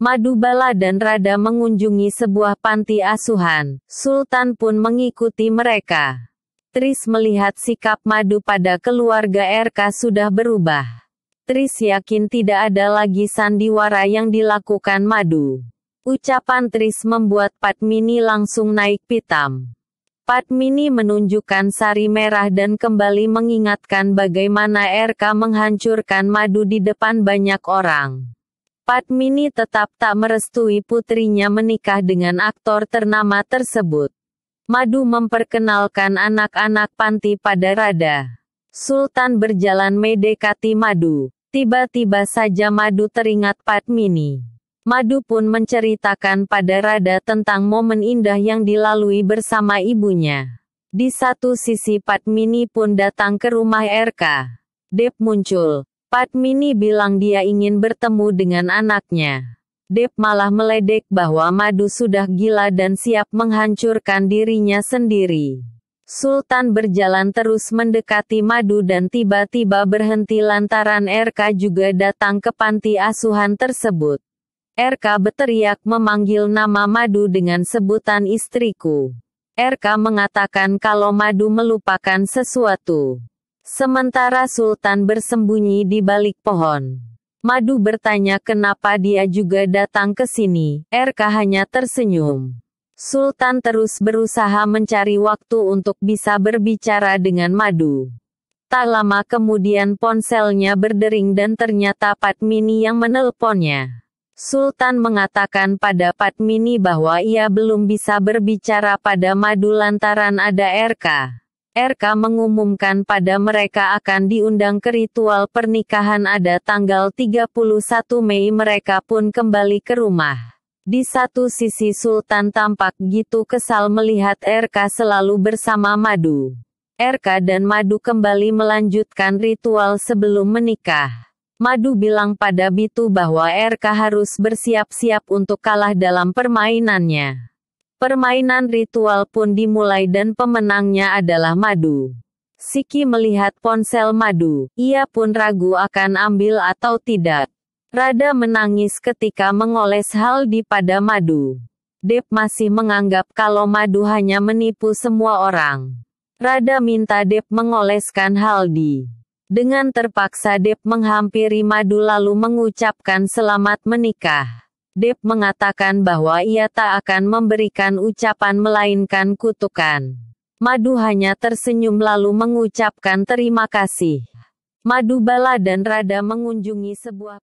Madubala dan Rada mengunjungi sebuah panti asuhan. Sultan pun mengikuti mereka. Tris melihat sikap Madu pada keluarga RK sudah berubah. Tris yakin tidak ada lagi sandiwara yang dilakukan Madu. Ucapan Tris membuat Padmini langsung naik pitam. Padmini menunjukkan sari merah dan kembali mengingatkan bagaimana RK menghancurkan Madu di depan banyak orang. Padmini tetap tak merestui putrinya menikah dengan aktor ternama tersebut. Madu memperkenalkan anak-anak panti pada Rada. Sultan berjalan mendekati Madu. Tiba-tiba saja Madu teringat Padmini. Madu pun menceritakan pada Rada tentang momen indah yang dilalui bersama ibunya. Di satu sisi Padmini pun datang ke rumah RK. Dep muncul, Padmini bilang dia ingin bertemu dengan anaknya. Dep malah meledek bahwa Madu sudah gila dan siap menghancurkan dirinya sendiri. Sultan berjalan terus mendekati Madu dan tiba-tiba berhenti lantaran RK juga datang ke panti asuhan tersebut. RK berteriak memanggil nama Madu dengan sebutan istriku. RK mengatakan kalau Madu melupakan sesuatu. Sementara Sultan bersembunyi di balik pohon. Madu bertanya kenapa dia juga datang ke sini. RK hanya tersenyum. Sultan terus berusaha mencari waktu untuk bisa berbicara dengan Madu. Tak lama kemudian ponselnya berdering dan ternyata Patmini yang menelponnya. Sultan mengatakan pada Patmini bahwa ia belum bisa berbicara pada Madu lantaran ada RK. RK mengumumkan pada mereka akan diundang ke ritual pernikahan ada tanggal 31 Mei mereka pun kembali ke rumah. Di satu sisi Sultan tampak gitu kesal melihat RK selalu bersama Madu. RK dan Madu kembali melanjutkan ritual sebelum menikah. Madu bilang pada Bitu bahwa RK harus bersiap-siap untuk kalah dalam permainannya. Permainan ritual pun dimulai dan pemenangnya adalah madu. Siki melihat ponsel madu, ia pun ragu akan ambil atau tidak. Rada menangis ketika mengoles hal di pada madu. Dep masih menganggap kalau madu hanya menipu semua orang. Rada minta Dep mengoleskan Haldi. Dengan terpaksa Dep menghampiri madu lalu mengucapkan selamat menikah. Deb mengatakan bahwa ia tak akan memberikan ucapan melainkan kutukan. Madu hanya tersenyum lalu mengucapkan terima kasih. Madu bala dan Rada mengunjungi sebuah